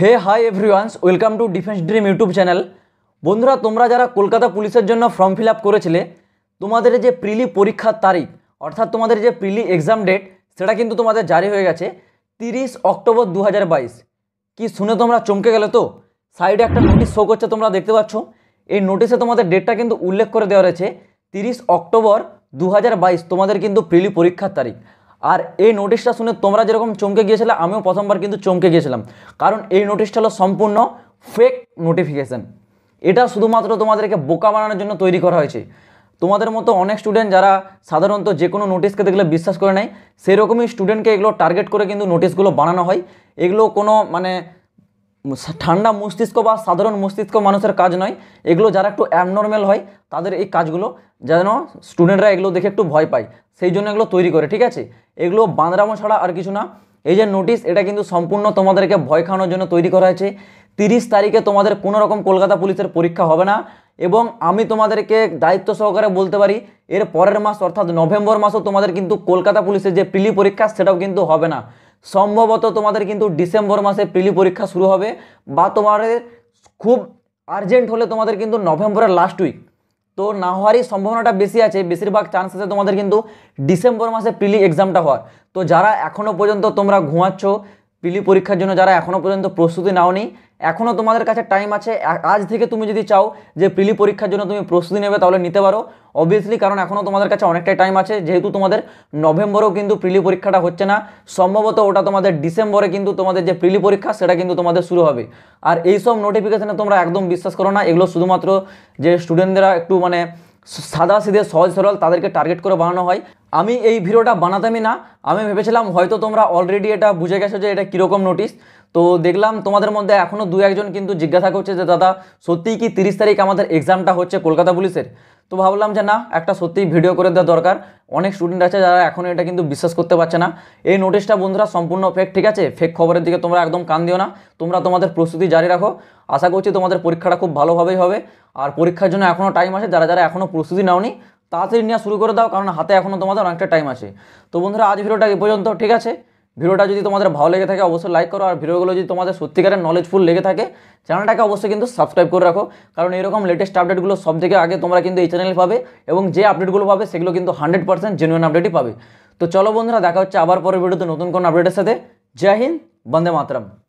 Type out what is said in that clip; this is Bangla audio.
hey hi everyones welcome to Defence Dream YouTube channel বন্ধুরা তোমরা যারা কলকাতা পুলিশের জন্য ফর্ম ফিল আপ করেছিলে তোমাদের যে প্রিলি পরীক্ষার তারিখ অর্থাৎ তোমাদের যে প্রিলি এক্সাম ডেট সেটা কিন্তু তোমাদের জারি হয়ে গেছে তিরিশ অক্টোবর দু কি শুনে তোমরা চমকে গেলে তো সাইডে একটা নোটিশ শো করছে তোমরা দেখতে পাচ্ছ এই নোটিশে তোমাদের ডেটটা কিন্তু উল্লেখ করে দেওয়া রয়েছে তিরিশ অক্টোবর দু তোমাদের কিন্তু প্রিলি পরীক্ষার তারিখ আর এই নোটিশটা শুনে তোমরা যেরকম চমকে গিয়েছিলে আমিও প্রথমবার কিন্তু চমকে গিয়েছিলাম কারণ এই নোটিশটা হলো সম্পূর্ণ ফেক নোটিফিকেশান এটা শুধুমাত্র তোমাদেরকে বোকা বানানোর জন্য তৈরি করা হয়েছে তোমাদের মতো অনেক স্টুডেন্ট যারা সাধারণত যে কোনো নোটিশকে দেখলে বিশ্বাস করে নেয় সেরকমই স্টুডেন্টকে এগুলো টার্গেট করে কিন্তু নোটিশগুলো বানানো হয় এগুলো কোনো মানে ঠান্ডা মস্তিষ্ক বা সাধারণ মস্তিষ্ক মানুষের কাজ নয় এগুলো যারা একটু অ্যাবনর্ম্যাল হয় তাদের এই কাজগুলো যেন স্টুডেন্টরা এগুলো দেখে একটু ভয় পায় সেই জন্য এগুলো তৈরি করে ঠিক আছে এগুলো বাঁদরামো ছাড়া আর কিছু না এই যে নোটিশ এটা কিন্তু সম্পূর্ণ তোমাদেরকে ভয় খাওয়ানোর জন্য তৈরি করা হয়েছে তিরিশ তারিখে তোমাদের কোনো রকম কলকাতা পুলিশের পরীক্ষা হবে না এবং আমি তোমাদেরকে দায়িত্ব সহকারে বলতে পারি এর পরের মাস অর্থাৎ নভেম্বর মাসও তোমাদের কিন্তু কলকাতা পুলিশের যে প্রিলি পরীক্ষা সেটাও কিন্তু হবে না সম্ভবত তোমাদের কিন্তু ডিসেম্বর মাসে প্রিলি পরীক্ষা শুরু হবে বা তোমাদের খুব আর্জেন্ট হলে তোমাদের কিন্তু নভেম্বরের লাস্ট উইক তো না হওয়ারই সম্ভাবনাটা বেশি আছে বেশিরভাগ চান্স আছে তোমাদের কিন্তু ডিসেম্বর মাসে প্রিলি এক্সামটা হওয়ার তো যারা এখনও পর্যন্ত তোমরা ঘুমাচ্ছ পিলি পরীক্ষার জন্য যারা এখনও পর্যন্ত প্রস্তুতি নাওনি এখনও তোমাদের কাছে টাইম আছে আজ থেকে তুমি যদি চাও যে প্রিলি পরীক্ষার জন্য তুমি প্রস্তুতি নেবে তাহলে নিতে পারো অবভিয়াসলি কারণ এখনও তোমাদের কাছে অনেকটাই টাইম আছে যেহেতু তোমাদের নভেম্বরেও কিন্তু প্রিলি পরীক্ষাটা হচ্ছে না সম্ভবত ওটা তোমাদের ডিসেম্বরে কিন্তু তোমাদের যে প্রিলি পরীক্ষা সেটা কিন্তু তোমাদের শুরু হবে আর এই সব নোটিফিকেশানে তোমরা একদম বিশ্বাস করো না এগুলো শুধুমাত্র যে স্টুডেন্টরা একটু মানে সাদা সিধে সহজ সরল তাদেরকে টার্গেট করে বানানো হয় আমি এই ভিডিওটা বানাতামই না আমি ভেবেছিলাম হয়তো তোমরা অলরেডি এটা বুঝে গেছো যে এটা কীরকম নোটিশ তো দেখলাম তোমাদের মধ্যে এখনও দু একজন কিন্তু জিজ্ঞাসা করছে যে দাদা সত্যিই কি তিরিশ তারিখ আমাদের এক্সামটা হচ্ছে কলকাতা পুলিশের তো ভাবলাম যে না একটা সত্যিই ভিডিও করে দেওয়া দরকার অনেক স্টুডেন্ট আছে যারা এখন এটা কিন্তু বিশ্বাস করতে পারছে না এই নোটিশটা বন্ধুরা সম্পূর্ণ ফেক ঠিক আছে ফেক খবরের দিকে তোমরা একদম কান দিও না তোমরা তোমাদের প্রস্তুতি জারি রাখো আশা করছি তোমাদের পরীক্ষাটা খুব ভালোভাবেই হবে আর পরীক্ষার জন্য এখনও টাইম আছে যারা যারা এখনও প্রস্তুতি নাওনি তাড়াতাড়ি নেওয়া শুরু করে দাও কারণ হাতে এখনও তোমাদের অনেকটা টাইম আছে তো বন্ধুরা আজ ভিডিওটা এ পর্যন্ত ঠিক আছে ভিডিওটা যদি তোমাদের ভালো লেগে থাকে অবশ্যই লাইক করো আর ভিডিওগুলো যদি তোমাদের সত্যিকারের নলেজফুল লেগে থাকে চ্যানেলটাকে অবশ্যই কিন্তু সাবস্ক্রাইব করে রাখো কারণ এরকম লেটেস্ট আপডেটগুলো সব থেকে আগে তোমরা কিন্তু এই চ্যানেলে পাবে এবং যে আপডেটগুলো পাবে সেগুলো কিন্তু হান্ড্রেড পার্সেন্ট জেনুইন আপডেটই পাবে তো চলো বন্ধুরা দেখা হচ্ছে আবার পরের ভিডিওতে নতুন কোনো আপডেটের সাথে জয় হিন্দ বন্দে মাতরম